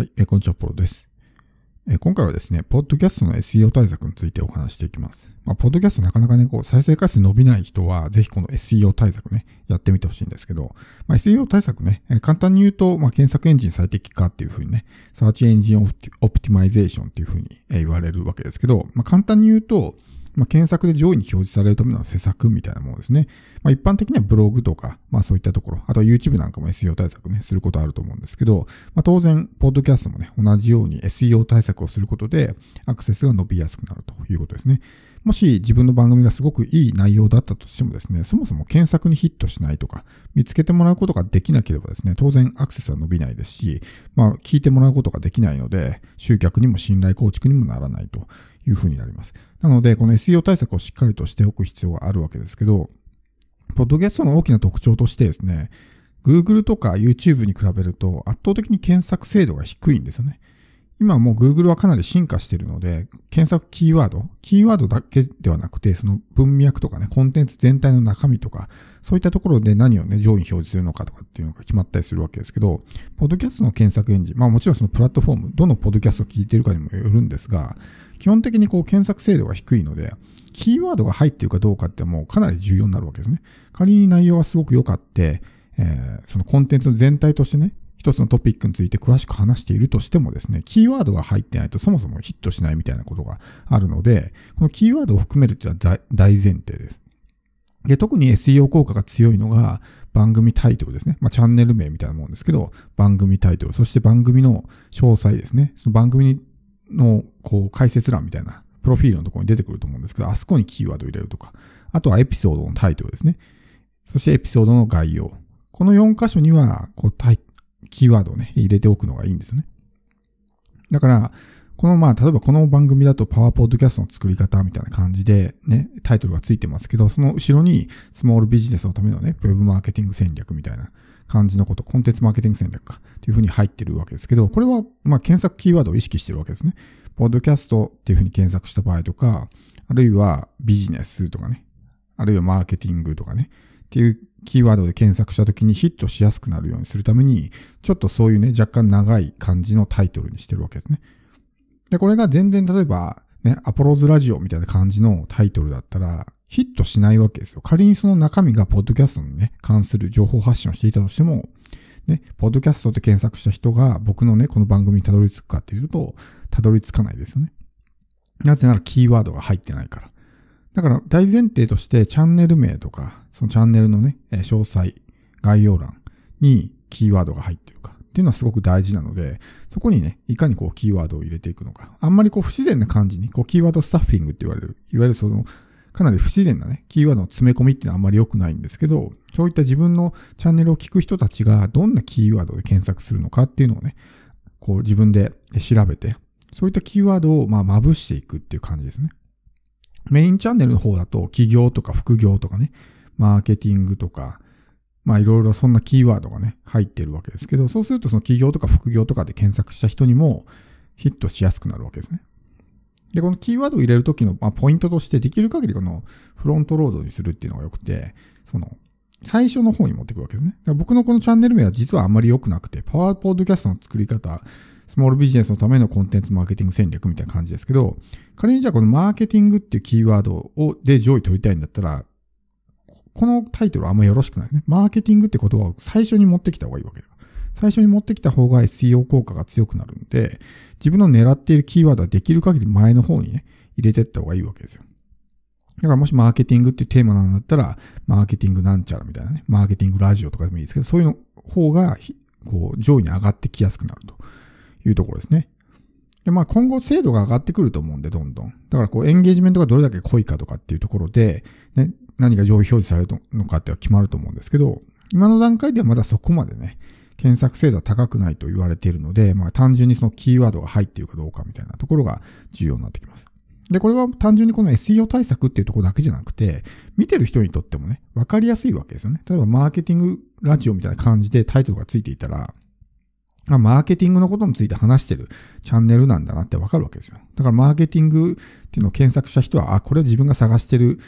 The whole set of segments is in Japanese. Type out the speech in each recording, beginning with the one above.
はい、えー、こんにちは、ポロです、えー、今回はですね、ポッドキャストの SEO 対策についてお話していきます。まあ、ポッドキャストなかなかね、こう、再生回数伸びない人は、ぜひこの SEO 対策ね、やってみてほしいんですけど、まあ、SEO 対策ね、えー、簡単に言うと、まあ、検索エンジン最適化っていうふうにね、サーチエンジンオプティマイゼーションっていうふうに、え言われるわけですけど、まあ、簡単に言うと、まあ、検索で上位に表示されるための施策みたいなものですね。まあ、一般的にはブログとか、まあ、そういったところ、あとは YouTube なんかも SEO 対策ね、することあると思うんですけど、まあ、当然、ポッドキャストもね、同じように SEO 対策をすることで、アクセスが伸びやすくなるということですね。もし自分の番組がすごくいい内容だったとしてもですね、そもそも検索にヒットしないとか、見つけてもらうことができなければですね、当然アクセスは伸びないですし、まあ、聞いてもらうことができないので、集客にも信頼構築にもならないというふうになります。なので、この SEO 対策をしっかりとしておく必要があるわけですけど、ポッドキャストの大きな特徴としてですね、Google とか YouTube に比べると圧倒的に検索精度が低いんですよね。今もう Google はかなり進化してるので、検索キーワード、キーワードだけではなくて、その文脈とかね、コンテンツ全体の中身とか、そういったところで何をね、上位表示するのかとかっていうのが決まったりするわけですけど、ポッドキャストの検索エンジン、まあもちろんそのプラットフォーム、どのポッドキャストを聞いてるかにもよるんですが、基本的にこう検索精度が低いので、キーワードが入っているかどうかってもうかなり重要になるわけですね。仮に内容がすごく良かって、えー、そのコンテンツの全体としてね、一つのトピックについて詳しく話しているとしてもですね、キーワードが入ってないとそもそもヒットしないみたいなことがあるので、このキーワードを含めるというのは大前提です。で、特に SEO 効果が強いのが番組タイトルですね。まあ、チャンネル名みたいなもんですけど、番組タイトル、そして番組の詳細ですね。その番組の、こう、解説欄みたいな、プロフィールのところに出てくると思うんですけど、あそこにキーワードを入れるとか、あとはエピソードのタイトルですね。そしてエピソードの概要。この4箇所には、こう、キーワードをね、入れておくのがいいんですよね。だから、このまあ、例えばこの番組だとパワーポッドキャストの作り方みたいな感じでね、タイトルがついてますけど、その後ろにスモールビジネスのためのね、ウェブマーケティング戦略みたいな感じのこと、コンテンツマーケティング戦略かっていうふうに入ってるわけですけど、これはまあ検索キーワードを意識してるわけですね。ポッドキャストっていうふうに検索した場合とか、あるいはビジネスとかね、あるいはマーケティングとかね、っていうキーワードで検索した時にヒットしやすくなるようにするために、ちょっとそういうね、若干長い感じのタイトルにしてるわけですね。で、これが全然例えば、ね、アポロズラジオみたいな感じのタイトルだったら、ヒットしないわけですよ。仮にその中身がポッドキャストにね、関する情報発信をしていたとしても、ね、ポッドキャストって検索した人が僕のね、この番組にたどり着くかっていうと、たどり着かないですよね。なぜならキーワードが入ってないから。だから大前提としてチャンネル名とか、そのチャンネルのね、詳細、概要欄にキーワードが入ってるかっていうのはすごく大事なので、そこにね、いかにこうキーワードを入れていくのか。あんまりこう不自然な感じに、こうキーワードスタッフィングって言われる、いわゆるその、かなり不自然なね、キーワードの詰め込みっていうのはあんまり良くないんですけど、そういった自分のチャンネルを聞く人たちがどんなキーワードで検索するのかっていうのをね、こう自分で調べて、そういったキーワードをまあまぶしていくっていう感じですね。メインチャンネルの方だと、企業とか副業とかね、マーケティングとか、まあいろいろそんなキーワードがね、入ってるわけですけど、そうするとその企業とか副業とかで検索した人にもヒットしやすくなるわけですね。で、このキーワードを入れるときの、まあ、ポイントとして、できる限りこのフロントロードにするっていうのが良くて、その、最初の方に持ってくるわけですね。僕のこのチャンネル名は実はあんまり良くなくて、パワーポッドキャストの作り方、スモールビジネスのためのコンテンツマーケティング戦略みたいな感じですけど、仮にじゃあこのマーケティングっていうキーワードをで上位取りたいんだったら、このタイトルはあんまよろしくないね。マーケティングって言葉を最初に持ってきた方がいいわけだ。最初に持ってきた方が SEO 効果が強くなるんで、自分の狙っているキーワードはできる限り前の方にね、入れていった方がいいわけですよ。だからもしマーケティングっていうテーマなんだったら、マーケティングなんちゃらみたいなね、マーケティングラジオとかでもいいですけど、そういうの方が、こう、上位に上がってきやすくなるというところですね。で、まあ今後精度が上がってくると思うんで、どんどん。だからこうエンゲージメントがどれだけ濃いかとかっていうところで、ね、何が上位表示されるのかっては決まると思うんですけど、今の段階ではまだそこまでね、検索精度は高くないと言われているので、まあ単純にそのキーワードが入っているかどうかみたいなところが重要になってきます。で、これは単純にこの SEO 対策っていうところだけじゃなくて、見てる人にとってもね、わかりやすいわけですよね。例えばマーケティングラジオみたいな感じでタイトルがついていたら、あ、マーケティングのことについて話してるチャンネルなんだなってわかるわけですよ。だからマーケティングっていうのを検索した人は、あ、これは自分が探してる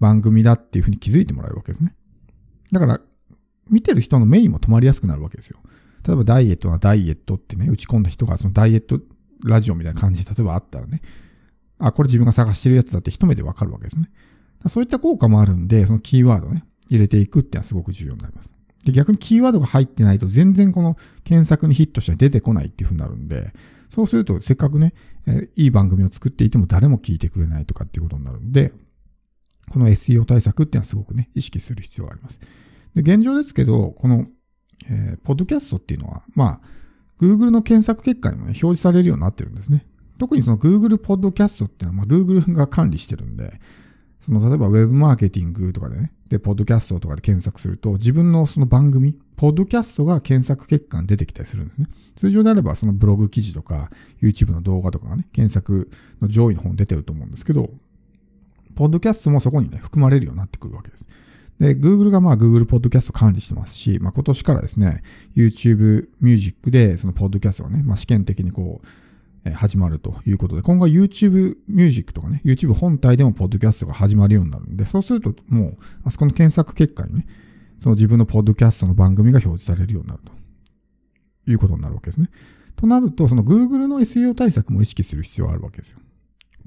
番組だっていうふうに気づいてもらえるわけですね。だから、見てる人の目にも止まりやすくなるわけですよ。例えばダイエットなダイエットってね、打ち込んだ人がそのダイエットラジオみたいな感じで例えばあったらね、あ、これ自分が探してるやつだって一目でわかるわけですね。そういった効果もあるんで、そのキーワードね、入れていくっていうのはすごく重要になります。で、逆にキーワードが入ってないと全然この検索にヒットして出てこないっていう風になるんで、そうするとせっかくね、えいい番組を作っていても誰も聞いてくれないとかっていうことになるんで、この SEO 対策っていうのはすごくね、意識する必要があります。で、現状ですけど、この、えー、ポッドキャストっていうのは、まあ、Google の検索結果にもね、表示されるようになってるんですね。特にその Google ポッドキャストっていうのは、まあ、Google が管理してるんで、その、例えば web マーケティングとかでね、で、ポッドキャストとかで検索すると、自分のその番組、ポッドキャストが検索結果に出てきたりするんですね。通常であれば、そのブログ記事とか、YouTube の動画とかがね、検索の上位の方に出てると思うんですけど、ポッドキャストもそこにね、含まれるようになってくるわけです。で、Google がまあ Google Podcast 管理してますし、まあ今年からですね、YouTube Music でその Podcast をね、まあ試験的にこう、始まるということで、今後は YouTube Music とかね、YouTube 本体でもポッドキャストが始まるようになるんで、そうするともう、あそこの検索結果にね、その自分のポッドキャストの番組が表示されるようになるということになるわけですね。となると、その Google の SEO 対策も意識する必要があるわけですよ。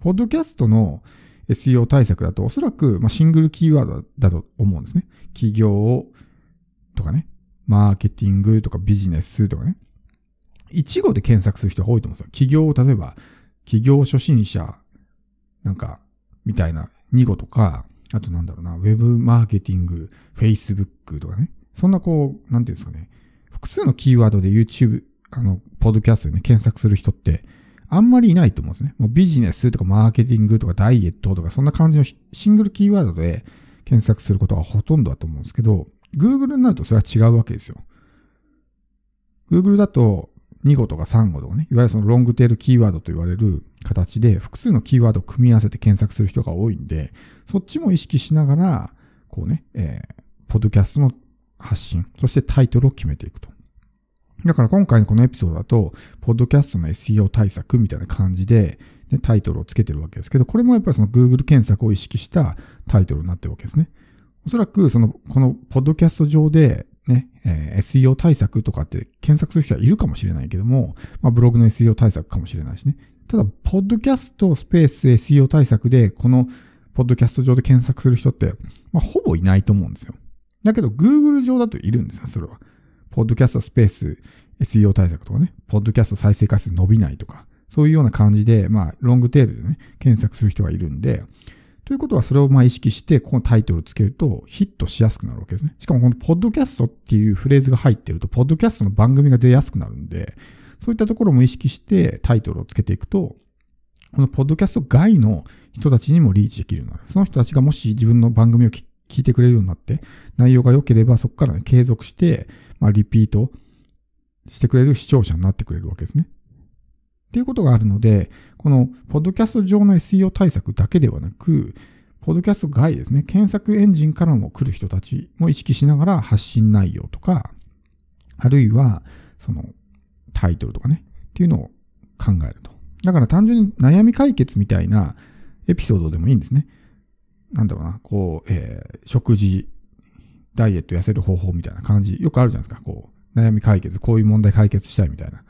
ポッドキャストの SEO 対策だと、おそらく、まシングルキーワードだと思うんですね。企業とかね、マーケティングとかビジネスとかね、1号で検索する人が多いと思うんですよ。企業、を、例えば、企業初心者、なんか、みたいな2語とか、あとなんだろうな、ウェブマーケティング、Facebook とかね。そんなこう、なんていうんですかね。複数のキーワードで YouTube、あの、ポッドキャストでね、検索する人って、あんまりいないと思うんですね。もうビジネスとかマーケティングとかダイエットとか、そんな感じのシングルキーワードで検索することがほとんどだと思うんですけど、Google になるとそれは違うわけですよ。Google だと、2語とか3語とかね、いわゆるそのロングテールキーワードと言われる形で、複数のキーワードを組み合わせて検索する人が多いんで、そっちも意識しながら、こうね、えー、ポッドキャストの発信、そしてタイトルを決めていくと。だから今回のこのエピソードだと、ポッドキャストの SEO 対策みたいな感じで、ね、タイトルをつけてるわけですけど、これもやっぱりその Google 検索を意識したタイトルになってるわけですね。おそらく、その、このポッドキャスト上でね、えー、SEO 対策とかって検索する人はいるかもしれないけども、まあ、ブログの SEO 対策かもしれないしね。ただ、ポッドキャストスペース SEO 対策で、このポッドキャスト上で検索する人って、まあ、ほぼいないと思うんですよ。だけど、Google 上だといるんですよ、それは。ポッドキャストスペース SEO 対策とかね、ポッドキャスト再生回数伸びないとか、そういうような感じで、まあ、ロングテールでね、検索する人がいるんで、ということは、それをまあ意識して、このタイトルつけるとヒットしやすくなるわけですね。しかもこのポッドキャストっていうフレーズが入ってると、ポッドキャストの番組が出やすくなるんで、そういったところも意識してタイトルをつけていくと、このポッドキャスト外の人たちにもリーチできるようになる。その人たちがもし自分の番組を聞いてくれるようになって、内容が良ければそこから、ね、継続して、まあリピートしてくれる視聴者になってくれるわけですね。っていうことがあるので、この、ポッドキャスト上の SEO 対策だけではなく、ポッドキャスト外ですね、検索エンジンからも来る人たちも意識しながら発信内容とか、あるいは、その、タイトルとかね、っていうのを考えると。だから単純に悩み解決みたいなエピソードでもいいんですね。なんだろうな、こう、えー、食事、ダイエット痩せる方法みたいな感じ、よくあるじゃないですか。こう、悩み解決、こういう問題解決したいみたいな。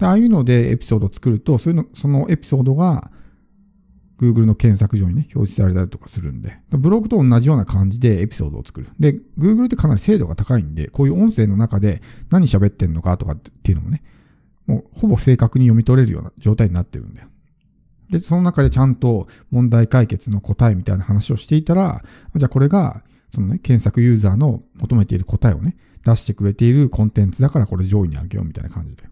でああいうのでエピソードを作ると、そういうの、そのエピソードが Google の検索上にね、表示されたりとかするんで、ブログと同じような感じでエピソードを作る。で、Google ってかなり精度が高いんで、こういう音声の中で何喋ってんのかとかっていうのもね、もうほぼ正確に読み取れるような状態になってるんだよ。で、その中でちゃんと問題解決の答えみたいな話をしていたら、じゃあこれが、そのね、検索ユーザーの求めている答えをね、出してくれているコンテンツだからこれ上位に上げようみたいな感じだよ。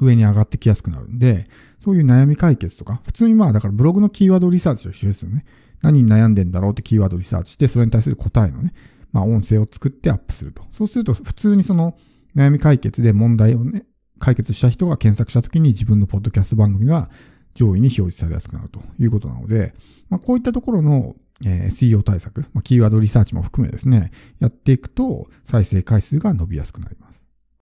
上に上がってきやすくなるんで、そういう悩み解決とか、普通にまあだからブログのキーワードリサーチと一緒ですよね。何に悩んでんだろうってキーワードリサーチして、それに対する答えのね、まあ音声を作ってアップすると。そうすると普通にその悩み解決で問題をね、解決した人が検索した時に自分のポッドキャスト番組が上位に表示されやすくなるということなので、まあ、こういったところの、えー、SEO 対策、まあ、キーワードリサーチも含めですね、やっていくと再生回数が伸びやすくなります。